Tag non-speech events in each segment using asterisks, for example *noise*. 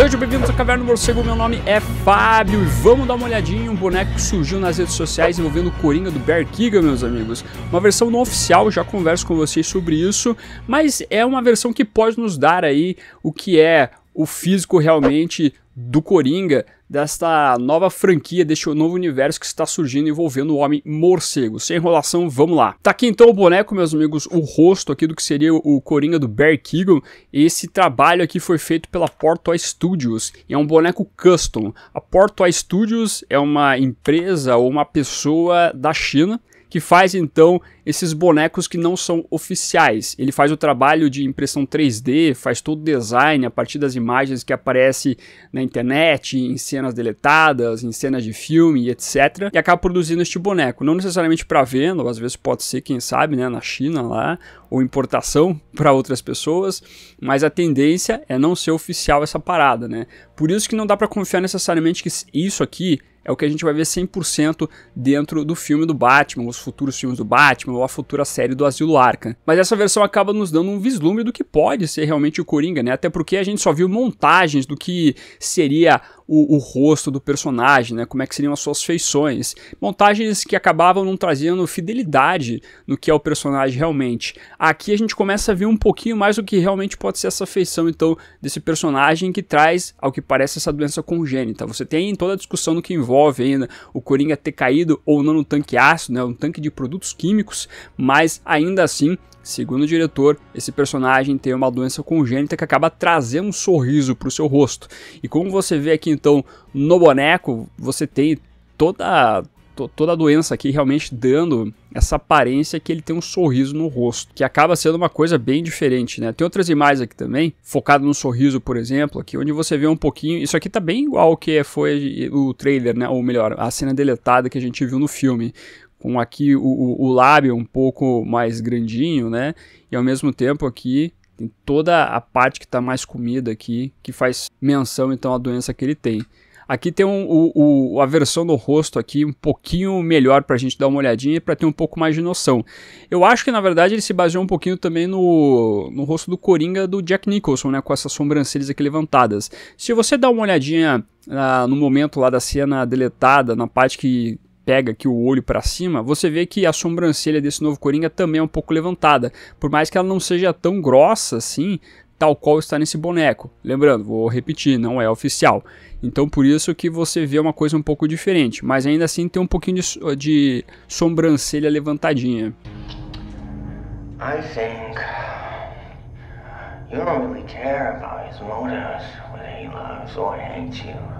Sejam bem-vindos ao Caverna Morcego, meu nome é Fábio e vamos dar uma olhadinha em um boneco que surgiu nas redes sociais envolvendo o Coringa do Bear meus amigos. Uma versão não oficial, já converso com vocês sobre isso, mas é uma versão que pode nos dar aí o que é o físico realmente do Coringa, desta nova franquia, deste novo universo que está surgindo envolvendo o homem morcego. Sem enrolação, vamos lá. Tá aqui então o boneco, meus amigos, o rosto aqui do que seria o Coringa do Bear Keegan. Esse trabalho aqui foi feito pela Portoy Studios e é um boneco custom. A Portoy Studios é uma empresa ou uma pessoa da China que faz então esses bonecos que não são oficiais. Ele faz o trabalho de impressão 3D, faz todo o design a partir das imagens que aparece na internet, em cenas deletadas, em cenas de filme, etc. E acaba produzindo este boneco, não necessariamente para venda, às vezes pode ser, quem sabe, né, na China lá, ou importação *laughs* para outras pessoas, mas a tendência é não ser oficial essa parada, né? Por isso que não dá para confiar necessariamente que isso aqui é o que a gente vai ver 100% dentro do filme do Batman, os futuros filmes do Batman, ou a futura série do Asilo Arca. Mas essa versão acaba nos dando um vislumbre do que pode ser realmente o Coringa, né? Até porque a gente só viu montagens do que seria o, o, rosto do personagem, né? Como é que seriam as suas feições. Montagens que acabavam não trazendo fidelidade no que é o personagem realmente. Aqui a gente começa a ver um pouquinho mais o que realmente pode ser essa feição, então, desse personagem que traz, ao que parece, essa doença congênita. Você tem toda a discussão no que envolve ainda o Coringa ter caído ou não no tanque ácido, né? Um tanque de produtos químicos mas ainda assim Segundo o diretor, esse personagem tem uma doença congênita que acaba trazendo um sorriso para o seu rosto. E como você vê aqui então no boneco, você tem toda toda a doença aqui realmente dando essa aparência que ele tem um sorriso no rosto, que acaba sendo uma coisa bem diferente, né? Tem outras imagens aqui também, focado no sorriso, por exemplo, aqui onde você vê um pouquinho, isso aqui tá bem igual ao que foi o trailer, né? Ou melhor, a cena deletada que a gente viu no filme, com aqui o, o, o lábio um pouco mais grandinho, né? E ao mesmo tempo aqui tem toda a parte que está mais comida aqui, que faz menção então à doença que ele tem. Aqui tem um, o, o, a versão do rosto aqui um pouquinho melhor para a gente dar uma olhadinha para ter um pouco mais de noção. Eu acho que na verdade ele se baseou um pouquinho também no, no rosto do Coringa do Jack Nicholson, né, com essas sobrancelhas aqui levantadas. Se você dá uma olhadinha ah, no momento lá da cena deletada, na parte que pega aqui o olho para cima, você vê que a sobrancelha desse novo Coringa também é um pouco levantada, por mais que ela não seja tão grossa assim, tal qual está nesse boneco. Lembrando, vou repetir, não é oficial. Então por isso que você vê uma coisa um pouco diferente, mas ainda assim tem um pouquinho de, de sobrancelha levantadinha. I think you don't really care about his motives, whether he loves or hates you.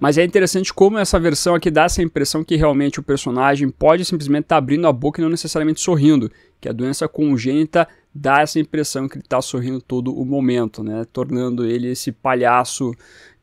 Mas é interessante como essa versão aqui dá essa impressão que realmente o personagem pode simplesmente estar tá abrindo a boca e não necessariamente sorrindo, que a doença congênita dá essa impressão que ele está sorrindo todo o momento, né? Tornando ele esse palhaço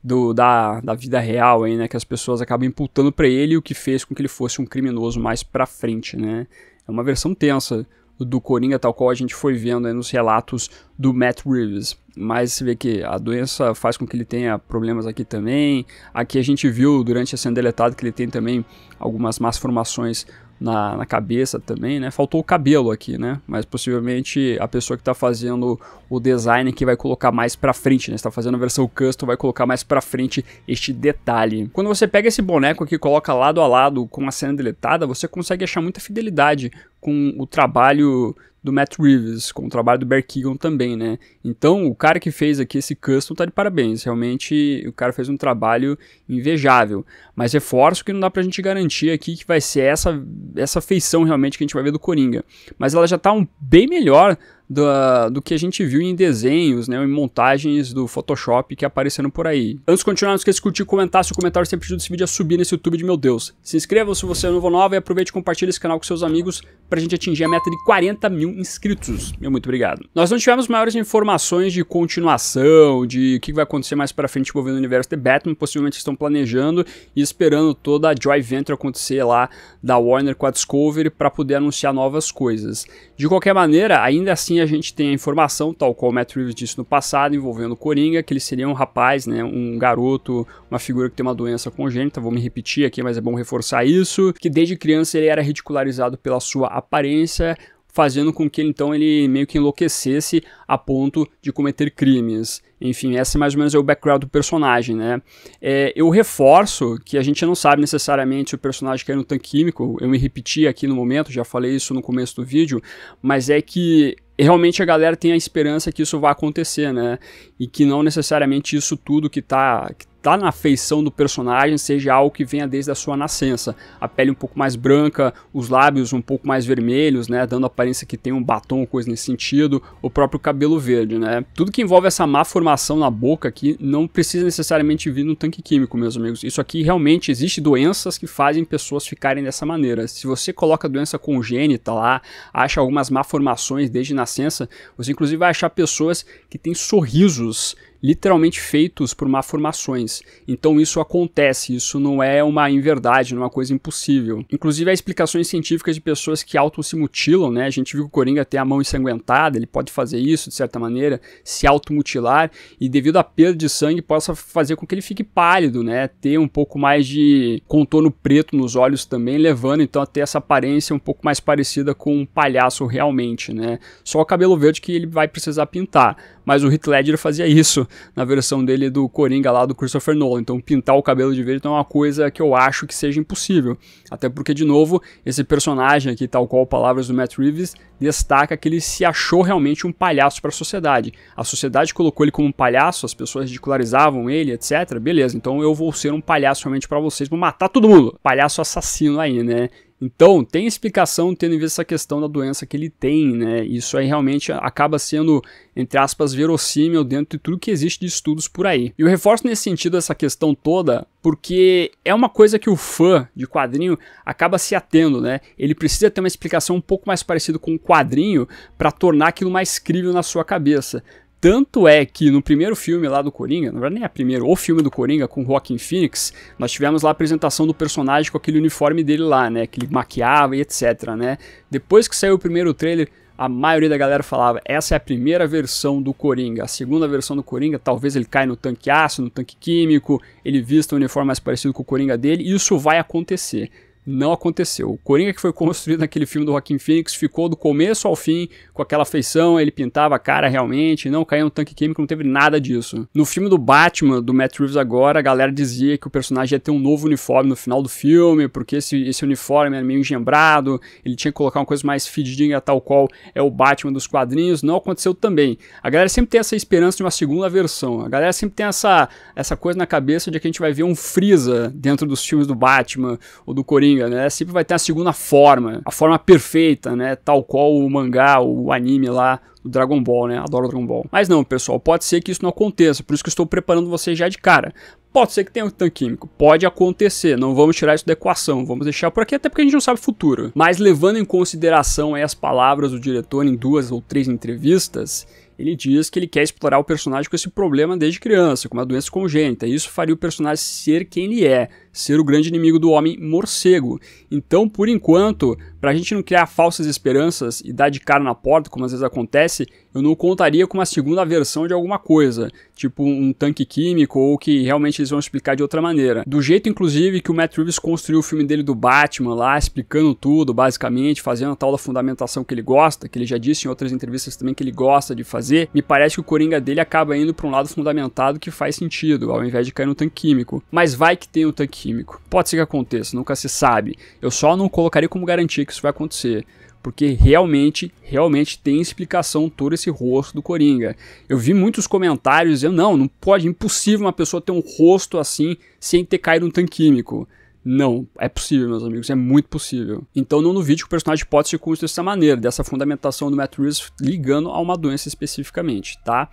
do, da, da vida real aí, né? Que as pessoas acabam imputando para ele o que fez com que ele fosse um criminoso mais para frente, né? É uma versão tensa do Coringa, tal qual a gente foi vendo nos relatos do Matt Reeves. Mas se vê que a doença faz com que ele tenha problemas aqui também. Aqui a gente viu durante a cena deletada que ele tem também algumas más formações na, na, cabeça também, né? Faltou o cabelo aqui, né? Mas possivelmente a pessoa que está fazendo o design que vai colocar mais para frente, né? Está fazendo a versão custom, vai colocar mais para frente este detalhe. Quando você pega esse boneco aqui e coloca lado a lado com a cena deletada, você consegue achar muita fidelidade com o trabalho do Matt Reeves, com o trabalho do Bear Keegan também, né? Então, o cara que fez aqui esse custom tá de parabéns. Realmente, o cara fez um trabalho invejável. Mas reforço que não dá pra gente garantir aqui que vai ser essa, essa feição realmente que a gente vai ver do Coringa. Mas ela já tá um, bem melhor do, ah, do que a gente viu em desenhos, né, em montagens do Photoshop que apareceram por aí. Antes de continuar, não esqueça de curtir, comentar, seu comentário sempre ajuda esse vídeo a subir nesse YouTube de meu Deus. Se inscreva se você é novo ou nova e aproveite e compartilhe esse canal com seus amigos pra gente atingir a meta de 40 mil inscritos. Meu muito obrigado. Nós não tivemos maiores informações de continuação, de o que vai acontecer mais pra frente envolvendo o universo de Batman, possivelmente estão planejando e esperando toda a Joy Venture acontecer lá da Warner com a Discovery para poder anunciar novas coisas. De qualquer maneira, ainda assim assim a gente tem a informação, tal qual o Matt Reeves disse no passado, envolvendo o Coringa, que ele seria um rapaz, né, um garoto, uma figura que tem uma doença congênita, vou me repetir aqui, mas é bom reforçar isso, que desde criança ele era ridicularizado pela sua aparência, fazendo com que então ele meio que enlouquecesse a ponto de cometer crimes. Enfim, esse é mais ou menos é o background do personagem, né? É, eu reforço que a gente não sabe necessariamente se o personagem caiu no tanque químico, eu me repeti aqui no momento, já falei isso no começo do vídeo, mas é que realmente a galera tem a esperança que isso vá acontecer, né? E que não necessariamente isso tudo que tá, que tá na feição do personagem seja algo que venha desde a sua nascença. A pele um pouco mais branca, os lábios um pouco mais vermelhos, né, dando a aparência que tem um batom ou coisa nesse sentido, o próprio cabelo verde, né? Tudo que envolve essa má formação na boca aqui não precisa necessariamente vir no tanque químico, meus amigos. Isso aqui realmente existe doenças que fazem pessoas ficarem dessa maneira. Se você coloca doença congênita lá, acha algumas má formações desde nascença, você inclusive vai achar pessoas que têm sorrisos literalmente feitos por malformações. Então isso acontece, isso não é uma inverdade, não é uma coisa impossível. Inclusive há explicações científicas de pessoas que auto se mutilam, né? A gente viu que o Coringa tem a mão ensanguentada, ele pode fazer isso de certa maneira, se automutilar e devido à perda de sangue possa fazer com que ele fique pálido, né? Ter um pouco mais de contorno preto nos olhos também, levando então a ter essa aparência um pouco mais parecida com um palhaço realmente, né? Só o cabelo verde que ele vai precisar pintar mas o Heath Ledger fazia isso na versão dele do Coringa lá do Christopher Nolan. Então pintar o cabelo de verde é uma coisa que eu acho que seja impossível. Até porque, de novo, esse personagem aqui, tal qual palavras do Matt Reeves, destaca que ele se achou realmente um palhaço para a sociedade. A sociedade colocou ele como um palhaço, as pessoas ridicularizavam ele, etc. Beleza, então eu vou ser um palhaço realmente para vocês, vou matar todo mundo. Palhaço assassino aí, né? Então, tem explicação tendo em vista essa questão da doença que ele tem, né? Isso aí realmente acaba sendo, entre aspas, verossímil dentro de tudo que existe de estudos por aí. E eu reforço nesse sentido essa questão toda, porque é uma coisa que o fã de quadrinho acaba se atendo, né? Ele precisa ter uma explicação um pouco mais parecida com o um quadrinho para tornar aquilo mais crível na sua cabeça. Tanto é que no primeiro filme lá do Coringa, na verdade nem é primeiro, o filme do Coringa com Rockin' Joaquin Phoenix, nós tivemos lá a apresentação do personagem com aquele uniforme dele lá, né, que ele maquiava e etc, né. Depois que saiu o primeiro trailer, a maioria da galera falava, essa é a primeira versão do Coringa, a segunda versão do Coringa, talvez ele caia no tanque ácido, no tanque químico, ele vista um uniforme mais parecido com o Coringa dele, e isso vai acontecer não aconteceu. O Coringa que foi construído naquele filme do Rockin' Phoenix ficou do começo ao fim com aquela feição, ele pintava a cara realmente, não caía um tanque químico, não teve nada disso. No filme do Batman, do Matt Reeves agora, a galera dizia que o personagem ia ter um novo uniforme no final do filme, porque esse, esse uniforme era meio engembrado, ele tinha que colocar uma coisa mais fedidinha, tal qual é o Batman dos quadrinhos, não aconteceu também. A galera sempre tem essa esperança de uma segunda versão, a galera sempre tem essa, essa coisa na cabeça de que a gente vai ver um Freeza dentro dos filmes do Batman ou do Coringa, Coringa, né? Sempre vai ter a segunda forma, a forma perfeita, né? Tal qual o mangá, o anime lá, o Dragon Ball, né? Adoro Dragon Ball. Mas não, pessoal, pode ser que isso não aconteça, por isso que estou preparando vocês já de cara. Pode ser que tenha um tanque químico, pode acontecer, não vamos tirar isso da equação, vamos deixar por aqui até porque a gente não sabe o futuro. Mas levando em consideração as palavras do diretor em duas ou três entrevistas, ele diz que ele quer explorar o personagem com esse problema desde criança, com uma doença congênita. Isso faria o personagem ser quem ele é, ser o grande inimigo do homem morcego. Então, por enquanto, para a gente não criar falsas esperanças e dar de cara na porta, como às vezes acontece, eu não contaria com uma segunda versão de alguma coisa, tipo um tanque químico ou que realmente eles vão explicar de outra maneira. Do jeito, inclusive, que o Matt Reeves construiu o filme dele do Batman lá, explicando tudo, basicamente, fazendo a tal da fundamentação que ele gosta, que ele já disse em outras entrevistas também que ele gosta de fazer fazer, me parece que o Coringa dele acaba indo para um lado fundamentado que faz sentido, ao invés de cair no tanque químico. Mas vai que tem um tanque químico. Pode ser que aconteça, nunca se sabe. Eu só não colocaria como garantia que isso vai acontecer porque realmente, realmente tem explicação todo esse rosto do Coringa. Eu vi muitos comentários dizendo, não, não pode, é impossível uma pessoa ter um rosto assim sem ter caído um tanque químico. Não, é possível, meus amigos, é muito possível. Então não vídeo, que o personagem pode ser construído dessa maneira, dessa fundamentação do Matt Reeves ligando a uma doença especificamente, tá?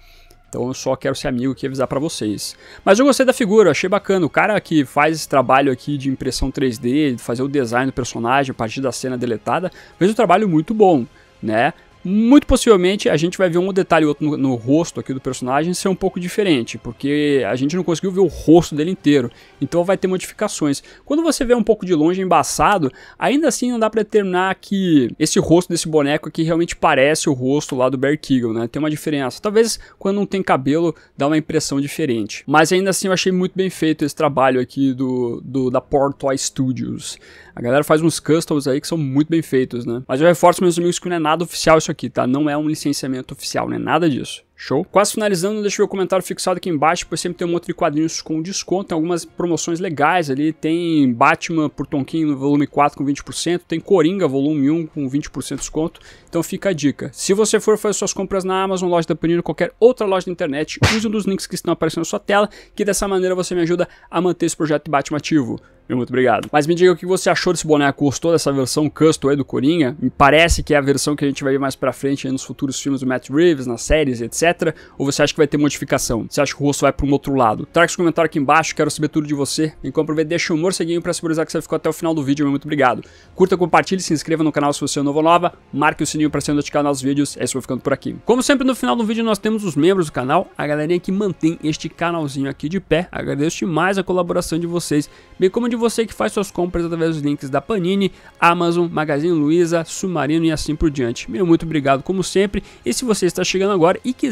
Então eu só quero ser amigo aqui e avisar para vocês. Mas eu gostei da figura, achei bacana. O cara que faz esse trabalho aqui de impressão 3D, de fazer o design do personagem a partir da cena deletada, fez um trabalho muito bom, né? Muito possivelmente a gente vai ver um detalhe outro no, no, rosto aqui do personagem ser um pouco diferente, porque a gente não conseguiu ver o rosto dele inteiro, então vai ter modificações. Quando você vê um pouco de longe embaçado, ainda assim não dá para determinar que esse rosto desse boneco aqui realmente parece o rosto lá do Bear Keegan, né? Tem uma diferença. Talvez quando não tem cabelo dá uma impressão diferente. Mas ainda assim eu achei muito bem feito esse trabalho aqui do, do da Portoy Studios. A galera faz uns customs aí que são muito bem feitos, né? Mas eu reforço meus amigos que não é nada oficial isso aqui, tá? Não é um licenciamento oficial, não é nada disso. Show? Quase finalizando, deixa meu comentário fixado aqui embaixo, pois sempre tem um monte de quadrinhos com desconto, tem algumas promoções legais ali, tem Batman por Tonkin no volume 4 com 20%, tem Coringa volume 1 com 20% de desconto, então fica a dica. Se você for fazer suas compras na Amazon, loja da Panini ou qualquer outra loja da internet, use um dos links que estão aparecendo na sua tela, que dessa maneira você me ajuda a manter esse projeto de Batman ativo. muito obrigado. Mas me diga o que você achou desse boneco, gostou dessa versão custom aí do Coringa? Me parece que é a versão que a gente vai ver mais pra frente nos futuros filmes do Matt Reeves, nas séries, etc. Ou você acha que vai ter modificação? Você acha que o rosto vai para um outro lado? Traga seu comentário aqui embaixo, quero saber tudo de você. Enquanto aproveita, deixa um morceguinho para simbolizar que você ficou até o final do vídeo, muito obrigado. Curta, compartilhe, se inscreva no canal se você é novo ou nova, marque o sininho para ser notificado nos vídeos, é isso vou ficando por aqui. Como sempre no final do vídeo nós temos os membros do canal, a galerinha que mantém este canalzinho aqui de pé, agradeço demais a colaboração de vocês, bem como de você que faz suas compras através dos links da Panini, Amazon, Magazine Luiza, Submarino e assim por diante. Meu muito obrigado como sempre, e se você está chegando agora e quiser